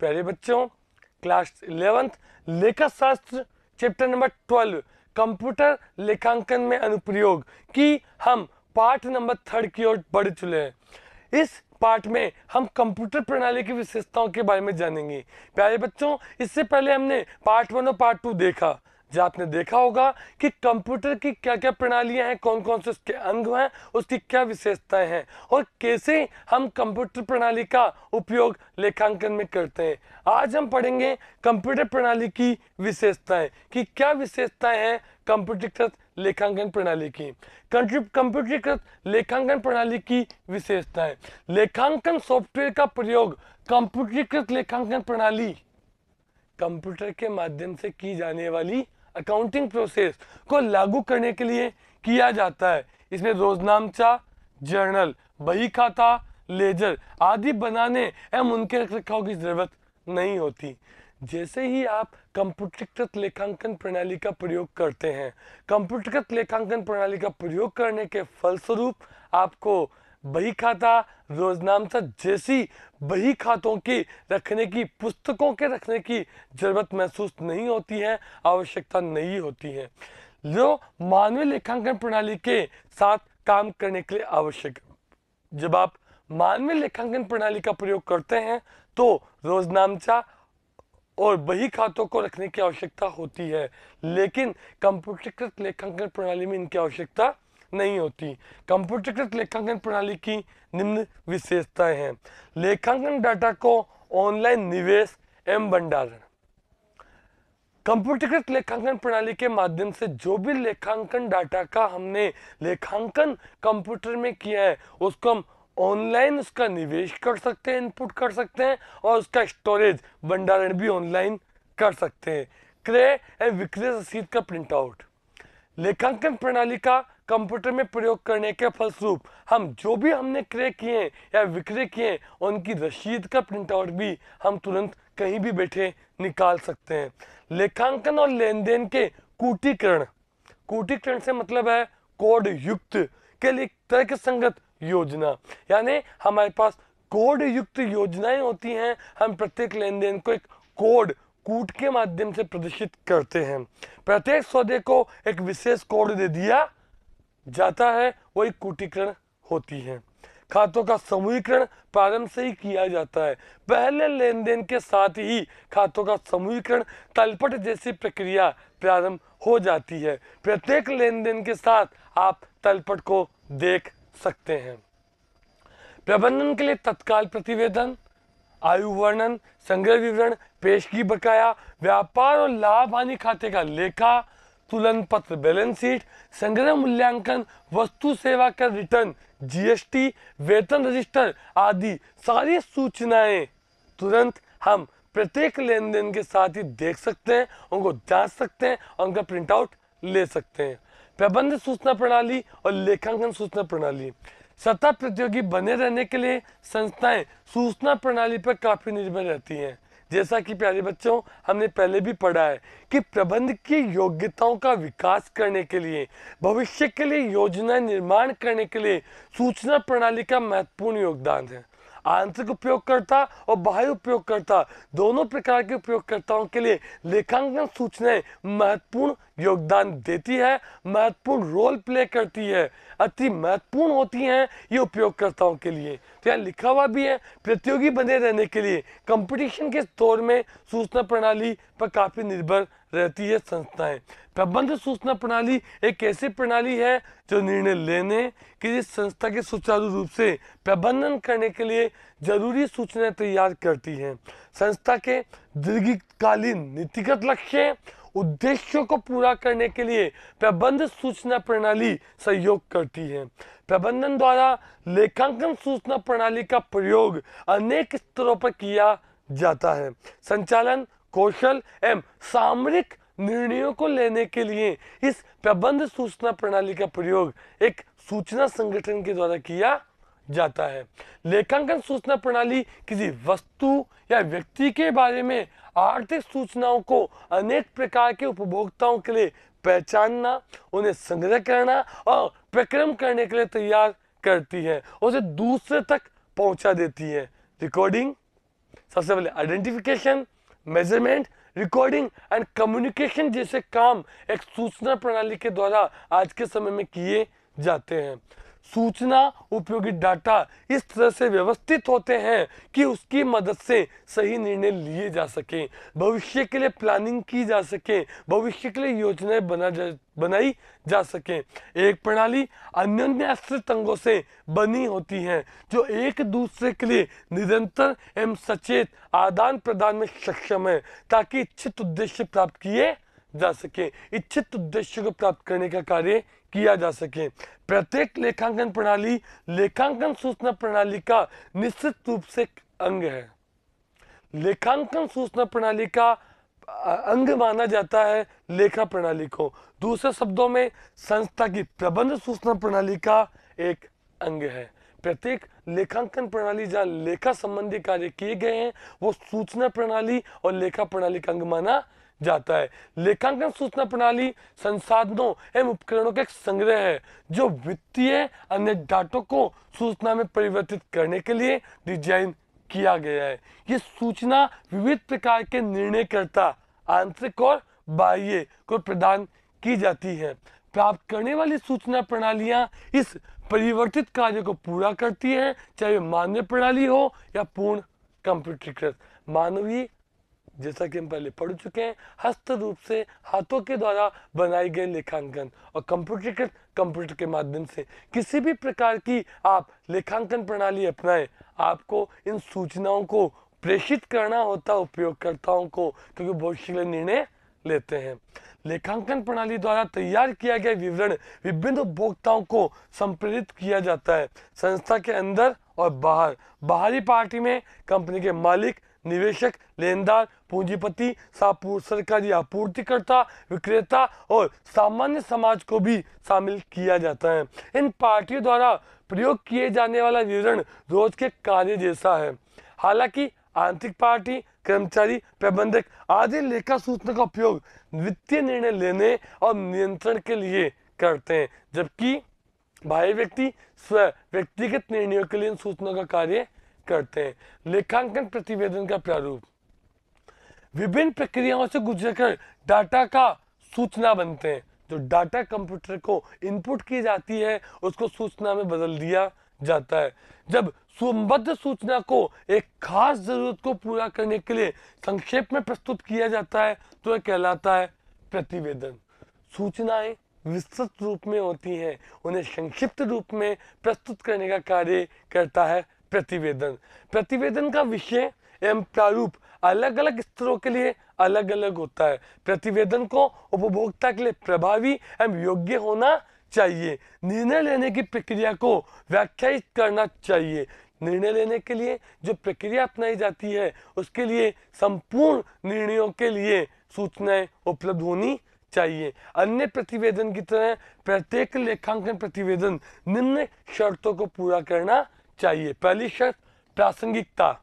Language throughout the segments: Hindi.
प्यारे बच्चों क्लास इलेवेंथ लेखा शास्त्र चैप्टर नंबर ट्वेल्व कंप्यूटर लेखांकन में अनुप्रयोग की हम पार्ट नंबर थर्ड की ओर बढ़ चुके हैं इस पार्ट में हम कंप्यूटर प्रणाली की विशेषताओं के बारे में जानेंगे प्यारे बच्चों इससे पहले हमने पार्ट वन और पार्ट टू देखा जो आपने देखा होगा कि कंप्यूटर की क्या क्या प्रणालियां हैं कौन कौन से उसके अंग हैं उसकी क्या विशेषताएं हैं और कैसे हम कंप्यूटर प्रणाली का उपयोग लेखांकन में करते हैं आज हम पढ़ेंगे कंप्यूटर प्रणाली की विशेषताएं कि क्या विशेषताएं हैं कंप्यूटरीकृत लेखांकन प्रणाली की कंप्यूटरीकृत लेखांकन प्रणाली की विशेषताएं लेखांकन सॉफ्टवेयर का प्रयोग कंप्यूटरीकृत लेखांकन प्रणाली कंप्यूटर के माध्यम से की जाने वाली अकाउंटिंग प्रोसेस को लागू करने के लिए किया जाता है इसमें रोजनामचा जर्नल बही खाता लेजर आदि बनाने एवं उनके रख रखाव की जरूरत नहीं होती जैसे ही आप कंप्यूटरीकृत लेखांकन प्रणाली का प्रयोग करते हैं कंप्यूटरीकृत लेखांकन प्रणाली का प्रयोग करने के फलस्वरूप आपको बही खाता रोजनामचा जैसी बही खातों की रखने की पुस्तकों के रखने की ज़रूरत महसूस नहीं होती है आवश्यकता नहीं होती है जो मानवीय लेखांकन प्रणाली के साथ काम करने के लिए आवश्यक जब आप मानवीय लेखांकन प्रणाली का प्रयोग करते हैं तो रोजनामचा और बही खातों को रखने की आवश्यकता होती है लेकिन कंप्यूटरीकृत लेखांकन प्रणाली में इनकी आवश्यकता नहीं होती कंप्यूटरीकृत लेखांकन प्रणाली की निम्न विशेषताएं हैं लेखांकन डाटा को ऑनलाइन निवेश एवं भंडारण कंप्यूटरीकृत लेखांकन प्रणाली के माध्यम से जो भी लेखांकन डाटा का हमने लेखांकन कंप्यूटर में किया है उसको हम ऑनलाइन उसका निवेश कर सकते हैं इनपुट कर सकते हैं और उसका स्टोरेज भंडारण भी ऑनलाइन कर सकते हैं क्रय एवं विक्रय रसीद का प्रिंट आउट लेखांकन प्रणाली का कंप्यूटर में प्रयोग करने के फलस्वरूप हम जो भी हमने क्रय किए या विक्रय किए उनकी रसीद का प्रिंटआउट भी हम तुरंत कहीं भी बैठे निकाल सकते हैं लेखांकन और लेन देन के कूटीकरण कूटीकरण से मतलब है कोड युक्त के लिए तर्क संगत योजना यानी हमारे पास कोड युक्त योजनाएं होती हैं हम प्रत्येक लेन देन को एक कोड कूट के माध्यम से प्रदर्शित करते हैं प्रत्येक सौदे को एक विशेष कोड दे दिया जाता है वही कुटीकरण होती है खातों का समूहीकरण प्रारंभ से ही किया जाता है पहले लेन देन के साथ ही खातों का समूहीकरण तलपट जैसी प्रक्रिया प्रारंभ हो जाती है प्रत्येक लेन देन के साथ आप तलपट को देख सकते हैं प्रबंधन के लिए तत्काल प्रतिवेदन आयु वर्णन संग्रह विवरण पेश की बकाया व्यापार और लाभ हानि खाते का लेखा तुलन पत्र बैलेंस शीट संग्रह मूल्यांकन वस्तु सेवा कर रिटर्न जीएसटी वेतन रजिस्टर आदि सारी सूचनाएं तुरंत हम प्रत्येक लेन देन के साथ ही देख सकते हैं उनको जांच सकते हैं और उनका प्रिंट आउट ले सकते हैं प्रबंध सूचना प्रणाली और लेखांकन सूचना प्रणाली सत्ता प्रतियोगी बने रहने के लिए संस्थाएं सूचना प्रणाली पर काफी निर्भर रहती हैं जैसा कि प्यारे बच्चों हमने पहले भी पढ़ा है कि प्रबंध की योग्यताओं का विकास करने के लिए भविष्य के लिए योजना निर्माण करने के लिए सूचना प्रणाली का महत्वपूर्ण योगदान है आंतरिक उपयोगकर्ता और बाह्य उपयोगकर्ता दोनों प्रकार के उपयोगकर्ताओं के लिए लेखांकन सूचनाएं महत्वपूर्ण योगदान देती है महत्वपूर्ण रोल प्ले करती है अति महत्वपूर्ण होती हैं ये उपयोगकर्ताओं के लिए तो यहाँ लिखा हुआ भी है प्रतियोगी बने रहने के लिए कंपटीशन के तौर में सूचना प्रणाली पर काफ़ी निर्भर रहती है संस्थाएं प्रबंध सूचना प्रणाली एक ऐसी प्रणाली है जो निर्णय लेने के लिए संस्था के सुचारू रूप से प्रबंधन करने के लिए जरूरी सूचनाएं तैयार करती है संस्था के दीर्घकालीन नीतिगत लक्ष्य उद्देश्यों को पूरा करने के लिए प्रबंध सूचना प्रणाली सहयोग करती है प्रबंधन द्वारा लेखांकन सूचना प्रणाली का प्रयोग अनेक स्तरों पर किया जाता है संचालन कौशल एवं सामरिक निर्णयों को लेने के लिए इस प्रबंध सूचना प्रणाली का प्रयोग एक सूचना संगठन के द्वारा किया जाता है लेखांकन सूचना प्रणाली किसी वस्तु या व्यक्ति के बारे में आर्थिक सूचनाओं को अनेक प्रकार के उपभोक्ताओं के लिए पहचानना उन्हें संग्रह करना और प्रक्रम करने के लिए तैयार करती है उसे दूसरे तक पहुंचा देती है रिकॉर्डिंग सबसे पहले identification measurement recording and communication जैसे काम एक सूचना प्रणाली के द्वारा आज के समय में किए जाते हैं सूचना उपयोगी डाटा इस तरह से व्यवस्थित होते हैं कि उसकी मदद से सही निर्णय लिए जा सके भविष्य के लिए प्लानिंग की जा सके भविष्य के लिए योजनाएं बना जा बनाई जा सके एक प्रणाली अन्य आश्रित अंगों से बनी होती है जो एक दूसरे के लिए निरंतर एवं सचेत आदान प्रदान में सक्षम है ताकि इच्छित उद्देश्य प्राप्त किए जा सके इच्छित उद्देश्य को प्राप्त करने का कार्य किया जा सके प्रत्येक लेखांकन प्रणाली लेखांकन सूचना प्रणाली का निश्चित रूप से अंग है लेखांकन सूचना प्रणाली का अंग माना जाता है लेखा प्रणाली को दूसरे शब्दों में संस्था की प्रबंध सूचना प्रणाली का एक अंग है प्रत्येक लेखांकन प्रणाली जहाँ लेखा संबंधी कार्य किए गए हैं वो सूचना प्रणाली और लेखा प्रणाली का अंग माना जाता है लेखांकन सूचना प्रणाली संसाधनों एवं उपकरणों का एक संग्रह है जो वित्तीय अन्य डाटों को सूचना में परिवर्तित करने के लिए डिजाइन किया गया है ये सूचना विविध प्रकार के निर्णय करता आंतरिक और बाह्य को प्रदान की जाती है प्राप्त करने वाली सूचना प्रणालियाँ इस परिवर्तित कार्य को पूरा करती हैं चाहे मानवीय प्रणाली हो या पूर्ण कंप्यूटर मानवीय जैसा कि हम पहले पढ़ चुके हैं हस्त रूप से हाथों के द्वारा बनाई गई लेखांकन और कंप्यूटरीकृत कंप्यूटर के माध्यम से किसी भी प्रकार की आप लेखांकन प्रणाली अपनाएं आपको इन सूचनाओं को प्रेषित करना होता है उपयोगकर्ताओं को क्योंकि भविष्य के निर्णय लेते हैं लेखांकन प्रणाली द्वारा तैयार किया गया विवरण विभिन्न उपभोक्ताओं को संप्रेरित किया जाता है संस्था के अंदर और बाहर बाहरी पार्टी में कंपनी के मालिक निवेशक लेनदार पूंजीपति सरकारी आपूर्तिकर्ता विक्रेता और सामान्य समाज को भी शामिल किया जाता है इन पार्टियों द्वारा प्रयोग किए जाने वाला विवरण रोज के कार्य जैसा है हालांकि आंतरिक पार्टी कर्मचारी प्रबंधक आदि लेखा सूचना का उपयोग वित्तीय निर्णय लेने और नियंत्रण के लिए करते हैं जबकि बाह्य व्यक्ति स्व व्यक्तिगत निर्णयों के लिए इन का कार्य करते हैं लेखांकन प्रतिवेदन का प्रारूप विभिन्न प्रक्रियाओं से गुजरकर डाटा का सूचना बनते हैं जो डाटा कंप्यूटर को इनपुट की जाती है उसको सूचना में बदल दिया जाता है जब सुबद्ध सूचना को एक खास जरूरत को पूरा करने के लिए संक्षेप में प्रस्तुत किया जाता है तो यह कहलाता है प्रतिवेदन सूचनाएं विस्तृत रूप में होती हैं उन्हें संक्षिप्त रूप में प्रस्तुत करने का कार्य करता है प्रतिवेदन प्रतिवेदन का विषय एवं प्रारूप अलग अलग स्तरों के लिए अलग अलग होता है प्रतिवेदन को उपभोक्ता के लिए प्रभावी एवं योग्य होना चाहिए निर्णय लेने की प्रक्रिया को व्याख्यायित करना चाहिए निर्णय लेने के लिए जो प्रक्रिया अपनाई जाती है उसके लिए संपूर्ण निर्णयों के लिए सूचनाएं उपलब्ध होनी चाहिए अन्य प्रतिवेदन की तरह प्रत्येक लेखांकन प्रतिवेदन निम्न शर्तों को पूरा करना चाहिए पहली शर्त प्रासंगिकता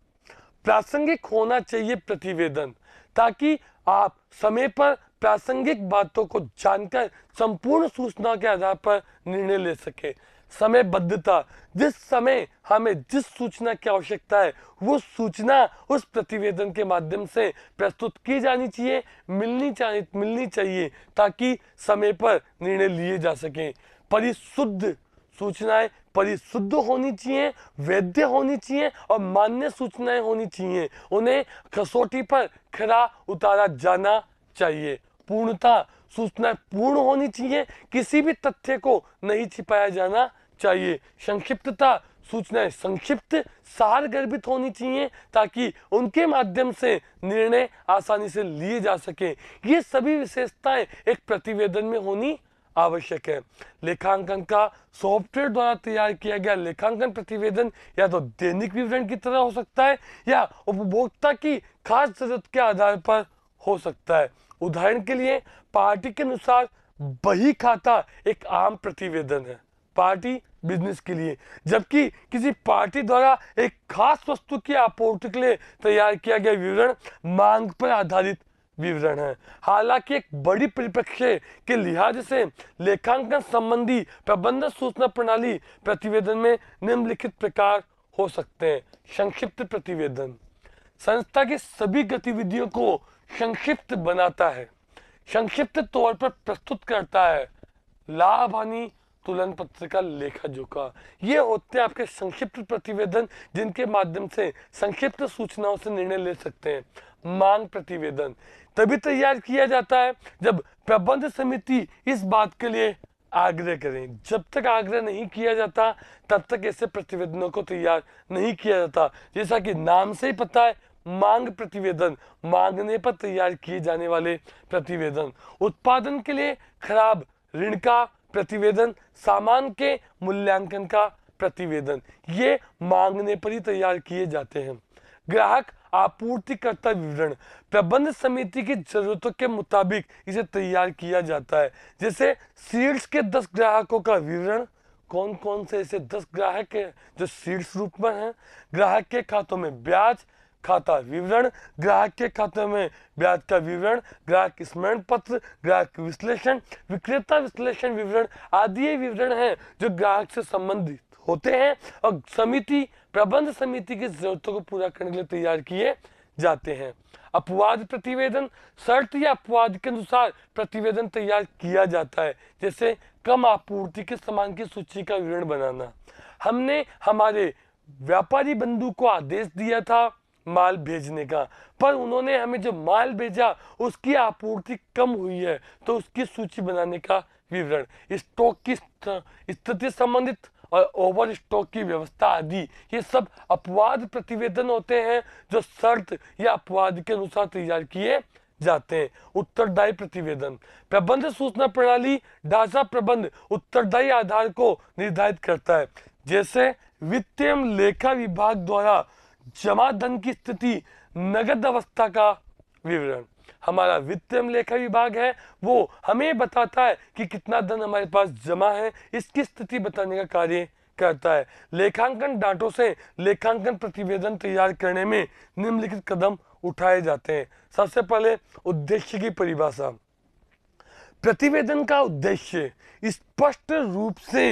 प्रासंगिक होना चाहिए प्रतिवेदन ताकि आप समय पर प्रासंगिक बातों को जानकर संपूर्ण सूचना के आधार पर निर्णय ले सके समय बद्धता जिस समय हमें जिस सूचना की आवश्यकता है वो सूचना उस प्रतिवेदन के माध्यम से प्रस्तुत की जानी चाहिए मिलनी चाहिए मिलनी चाहिए ताकि समय पर निर्णय लिए जा सके परिशुद्ध सूचनाएं परिशुद्ध होनी चाहिए वैध होनी चाहिए और मान्य सूचनाएं होनी चाहिए उन्हें कसौटी पर खरा उतारा जाना चाहिए पूर्णता सूचनाएं पूर्ण होनी चाहिए किसी भी तथ्य को नहीं छिपाया जाना चाहिए संक्षिप्तता सूचनाएं संक्षिप्त सार गर्भित होनी चाहिए ताकि उनके माध्यम से निर्णय आसानी से लिए जा सके ये सभी विशेषताएं एक प्रतिवेदन में होनी आवश्यक है लेखांकन का सॉफ्टवेयर द्वारा तैयार किया गया लेखांकन प्रतिवेदन या तो दैनिक विवरण की तरह हो सकता है या उपभोक्ता की खास जरूरत के आधार पर हो सकता है उदाहरण के लिए पार्टी के अनुसार बही खाता एक आम प्रतिवेदन है पार्टी बिजनेस के लिए जबकि किसी पार्टी द्वारा एक खास वस्तु की आपूर्ति के लिए तैयार किया गया विवरण मांग पर आधारित विवरण है हालांकि एक बड़ी परिप्रेक्ष्य के लिहाज से लेखांकन संबंधी प्रबंधन सूचना प्रणाली प्रतिवेदन में निम्नलिखित प्रकार हो सकते हैं संक्षिप्त प्रतिवेदन संस्था की सभी गतिविधियों को संक्षिप्त बनाता है संक्षिप्त तौर पर प्रस्तुत करता है लाभ हानि तुलन पत्र का लेखा जोखा ये होते हैं आपके संक्षिप्त प्रतिवेदन जिनके माध्यम से संक्षिप्त सूचनाओं से निर्णय ले सकते हैं मांग प्रतिवेदन तभी तैयार तो किया जाता है जब प्रबंध समिति इस बात के लिए आग्रह करें जब तक आग्रह नहीं किया जाता तब तक ऐसे प्रतिवेदनों को तैयार नहीं किया जाता जैसा कि नाम से ही पता है मांग प्रतिवेदन मांगने पर तैयार किए जाने वाले प्रतिवेदन उत्पादन के लिए खराब ऋण का प्रतिवेदन सामान के मूल्यांकन का प्रतिवेदन ये मांगने पर ही तैयार किए जाते हैं ग्राहक आपूर्तिकर्ता विवरण प्रबंध समिति की जरूरतों के मुताबिक इसे तैयार किया जाता है जैसे सीड्स के दस ग्राहकों का विवरण कौन कौन से ऐसे दस ग्राहक हैं जो सीड्स रूप में हैं ग्राहक के खातों में ब्याज खाता विवरण ग्राहक के खाते में ब्याज का विवरण ग्राहक स्मरण पत्र ग्राहक विश्लेषण विक्रेता विश्लेषण विवरण आदि ये विवरण हैं जो ग्राहक से संबंधित होते हैं और समिति प्रबंध समिति की जरूरतों को पूरा करने के लिए तैयार किए जाते हैं अपवाद प्रतिवेदन शर्त या अपवाद के अनुसार प्रतिवेदन तैयार किया जाता है जैसे कम आपूर्ति के सामान की सूची का विवरण बनाना हमने हमारे व्यापारी बंधु को आदेश दिया था माल भेजने का पर उन्होंने हमें जो माल भेजा उसकी आपूर्ति कम हुई है तो उसकी सूची बनाने का विवरण स्टॉक की स्थिति संबंधित और ओवर स्टॉक की व्यवस्था आदि ये सब अपवाद प्रतिवेदन होते हैं जो शर्त या अपवाद के अनुसार तैयार किए जाते हैं उत्तरदायी प्रतिवेदन प्रबंध सूचना प्रणाली ढांचा प्रबंध उत्तरदायी आधार को निर्धारित करता है जैसे वित्त एवं लेखा विभाग द्वारा जमा धन की स्थिति नगद अवस्था का विवरण हमारा वित्तीय लेखा विभाग है वो हमें बताता है कि कितना धन हमारे पास जमा है इसकी स्थिति बताने का कार्य करता है लेखांकन डांटों से लेखांकन प्रतिवेदन तैयार करने में निम्नलिखित कदम उठाए जाते हैं सबसे पहले उद्देश्य की परिभाषा प्रतिवेदन का उद्देश्य स्पष्ट रूप से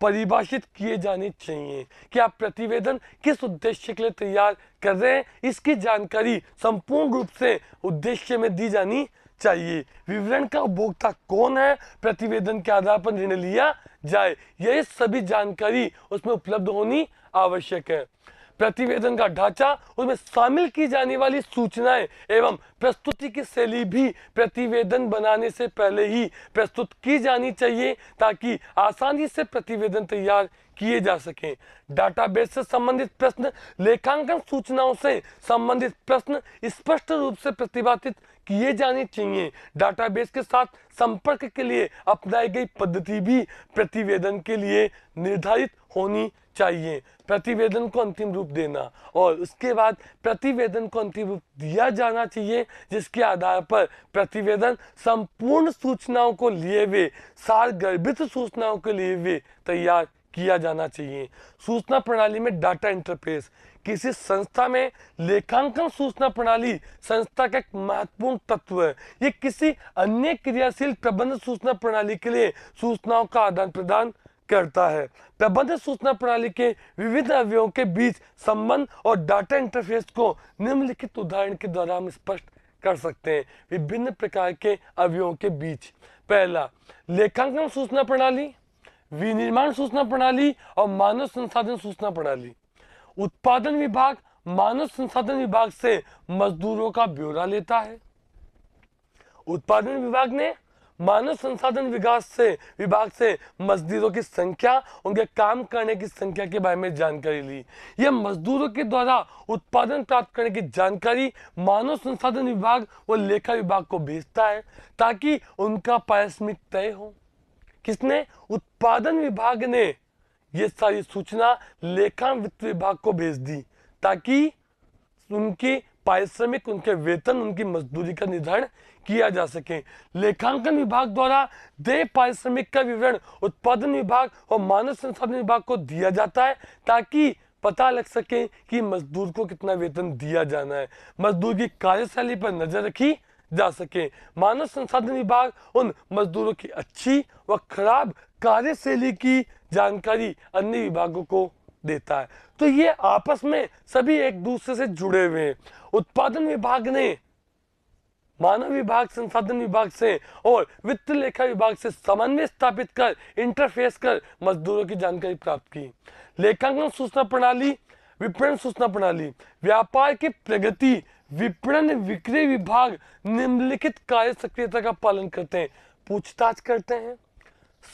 परिभाषित किए जाने चाहिए कि आप प्रतिवेदन किस उद्देश्य के लिए तैयार कर रहे हैं इसकी जानकारी संपूर्ण रूप से उद्देश्य में दी जानी चाहिए विवरण का उपभोक्ता कौन है प्रतिवेदन के आधार पर निर्णय लिया जाए यह सभी जानकारी उसमें उपलब्ध होनी आवश्यक है प्रतिवेदन का ढांचा उसमें शामिल की जाने वाली सूचनाएं एवं प्रस्तुति की शैली भी प्रतिवेदन बनाने से पहले ही प्रस्तुत की जानी चाहिए ताकि आसानी से प्रतिवेदन तैयार किए जा सकें डाटाबेस से संबंधित प्रश्न लेखांकन सूचनाओं से संबंधित प्रश्न स्पष्ट रूप से प्रतिपादित किए जाने चाहिए डाटाबेस के साथ संपर्क के लिए अपनाई गई पद्धति भी प्रतिवेदन के लिए निर्धारित होनी चाहिए प्रतिवेदन को अंतिम रूप देना और उसके बाद प्रतिवेदन को अंतिम रूप दिया जाना चाहिए जिसके आधार पर प्रतिवेदन संपूर्ण सूचनाओं को लिए हुए सार गर्भित सूचनाओं के लिए हुए तैयार किया जाना चाहिए सूचना प्रणाली में डाटा इंटरफेस किसी संस्था में लेखांकन सूचना प्रणाली संस्था का एक महत्वपूर्ण तत्व है ये किसी अन्य क्रियाशील प्रबंध सूचना प्रणाली के लिए सूचनाओं का आदान प्रदान करता है प्रबंध सूचना प्रणाली के विविध अवयवों के बीच संबंध और डाटा इंटरफेस को निम्नलिखित उदाहरण के द्वारा हम स्पष्ट कर सकते हैं विभिन्न प्रकार के अवयवों के बीच पहला लेखांकन सूचना प्रणाली विनिर्माण सूचना प्रणाली और मानव संसाधन सूचना प्रणाली उत्पादन विभाग मानव संसाधन विभाग से मजदूरों का ब्यौरा लेता है उत्पादन विभाग ने मानव संसाधन विकास से विभाग से मजदूरों की संख्या उनके काम करने की संख्या के बारे में जानकारी ली यह मजदूरों के द्वारा उत्पादन प्राप्त करने की जानकारी मानव संसाधन विभाग व लेखा विभाग को भेजता है ताकि उनका पारिश्रमिक तय हो किसने उत्पादन विभाग ने ये सारी सूचना लेखा वित्त विभाग को भेज दी ताकि उनके पारिश्रमिक उनके वेतन उनकी मजदूरी का निर्धारण किया जा सके लेखांकन विभाग द्वारा देय पारिश्रमिक का विवरण उत्पादन विभाग और मानव संसाधन विभाग को दिया जाता है ताकि पता लग सके कि मजदूर को कितना वेतन दिया जाना है मजदूर की कार्यशैली पर नजर रखी जा सके मानव संसाधन विभाग उन मजदूरों की अच्छी व खराब कार्यशैली की जानकारी अन्य विभागों को देता है तो ये आपस में सभी एक दूसरे से जुड़े हुए हैं उत्पादन विभाग ने मानव विभाग संसाधन विभाग से और वित्त लेखा विभाग से समन्वय स्थापित कर इंटरफेस कर मजदूरों की जानकारी प्राप्त की लेखांकन सूचना प्रणाली विपणन सूचना प्रणाली व्यापार की प्रगति विपणन विक्रय विभाग निम्नलिखित कार्य सक्रियता का पालन करते हैं पूछताछ करते हैं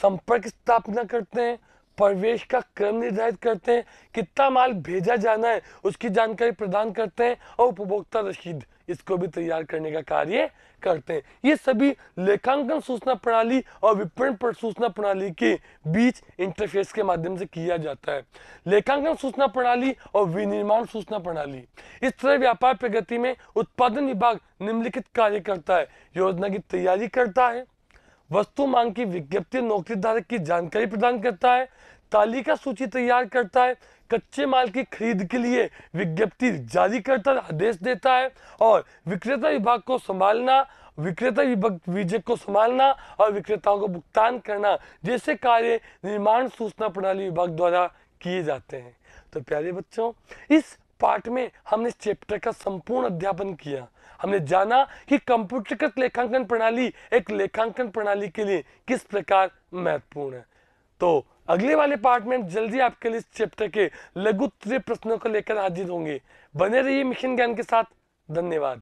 संपर्क स्थापना करते हैं प्रवेश का क्रम निर्धारित करते हैं कितना माल भेजा जाना है उसकी जानकारी प्रदान करते हैं और उपभोक्ता रसीद इसको भी तैयार करने का कार्य करते हैं ये सभी लेखांकन सूचना प्रणाली और विपणन सूचना प्रणाली के बीच इंटरफेस के माध्यम से किया जाता है लेखांकन सूचना प्रणाली और विनिर्माण सूचना प्रणाली इस तरह व्यापार प्रगति में उत्पादन विभाग निम्नलिखित कार्य करता है योजना की तैयारी करता है वस्तु मांग की विज्ञप्ति नौकरी धारक की जानकारी प्रदान करता है तालिका सूची तैयार करता है कच्चे माल की खरीद के लिए विज्ञप्ति जारी करता आदेश देता है और विक्रेता विभाग को संभालना विक्रेता विभाग विजय को संभालना और विक्रेताओं को भुगतान करना जैसे कार्य निर्माण सूचना प्रणाली विभाग द्वारा किए जाते हैं तो प्यारे बच्चों इस पाठ में हमने चैप्टर का संपूर्ण अध्यापन किया हमने जाना कि कंप्यूटरकृत लेखांकन प्रणाली एक लेखांकन प्रणाली के लिए किस प्रकार महत्वपूर्ण है तो अगले वाले पार्ट में जल्दी आपके लिए इस चैप्टर के लघु प्रश्नों को लेकर हाजिर होंगे बने रहिए मिशन ज्ञान के साथ धन्यवाद